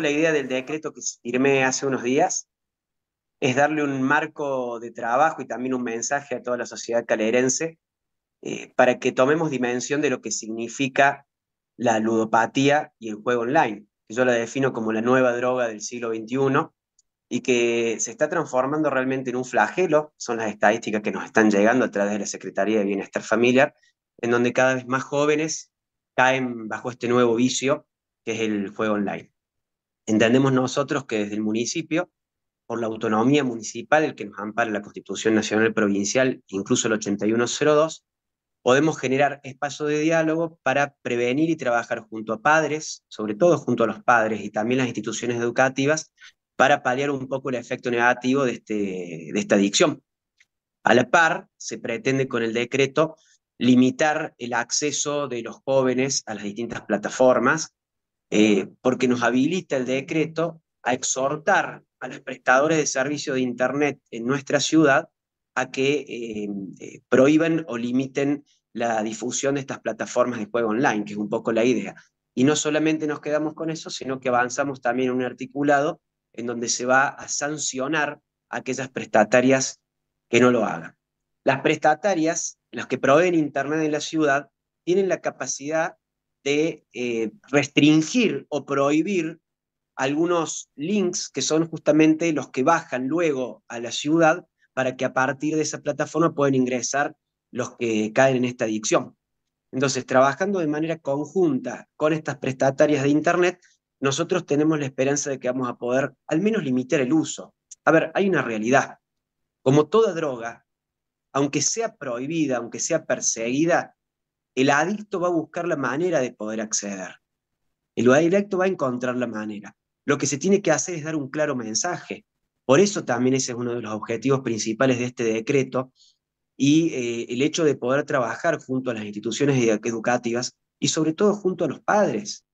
la idea del decreto que firmé hace unos días es darle un marco de trabajo y también un mensaje a toda la sociedad calerense eh, para que tomemos dimensión de lo que significa la ludopatía y el juego online, que yo la defino como la nueva droga del siglo XXI y que se está transformando realmente en un flagelo, son las estadísticas que nos están llegando a través de la Secretaría de Bienestar Familiar, en donde cada vez más jóvenes caen bajo este nuevo vicio que es el juego online. Entendemos nosotros que desde el municipio, por la autonomía municipal, el que nos ampara la Constitución Nacional Provincial, incluso el 8102, podemos generar espacios de diálogo para prevenir y trabajar junto a padres, sobre todo junto a los padres y también las instituciones educativas, para paliar un poco el efecto negativo de, este, de esta adicción. A la par, se pretende con el decreto limitar el acceso de los jóvenes a las distintas plataformas eh, porque nos habilita el decreto a exhortar a los prestadores de servicios de Internet en nuestra ciudad a que eh, eh, prohíban o limiten la difusión de estas plataformas de juego online, que es un poco la idea. Y no solamente nos quedamos con eso, sino que avanzamos también en un articulado en donde se va a sancionar a aquellas prestatarias que no lo hagan. Las prestatarias, las que proveen Internet en la ciudad, tienen la capacidad de eh, restringir o prohibir algunos links que son justamente los que bajan luego a la ciudad para que a partir de esa plataforma puedan ingresar los que caen en esta adicción. Entonces, trabajando de manera conjunta con estas prestatarias de Internet, nosotros tenemos la esperanza de que vamos a poder al menos limitar el uso. A ver, hay una realidad. Como toda droga, aunque sea prohibida, aunque sea perseguida, el adicto va a buscar la manera de poder acceder. El adicto va a encontrar la manera. Lo que se tiene que hacer es dar un claro mensaje. Por eso también ese es uno de los objetivos principales de este decreto y eh, el hecho de poder trabajar junto a las instituciones educativas y sobre todo junto a los padres.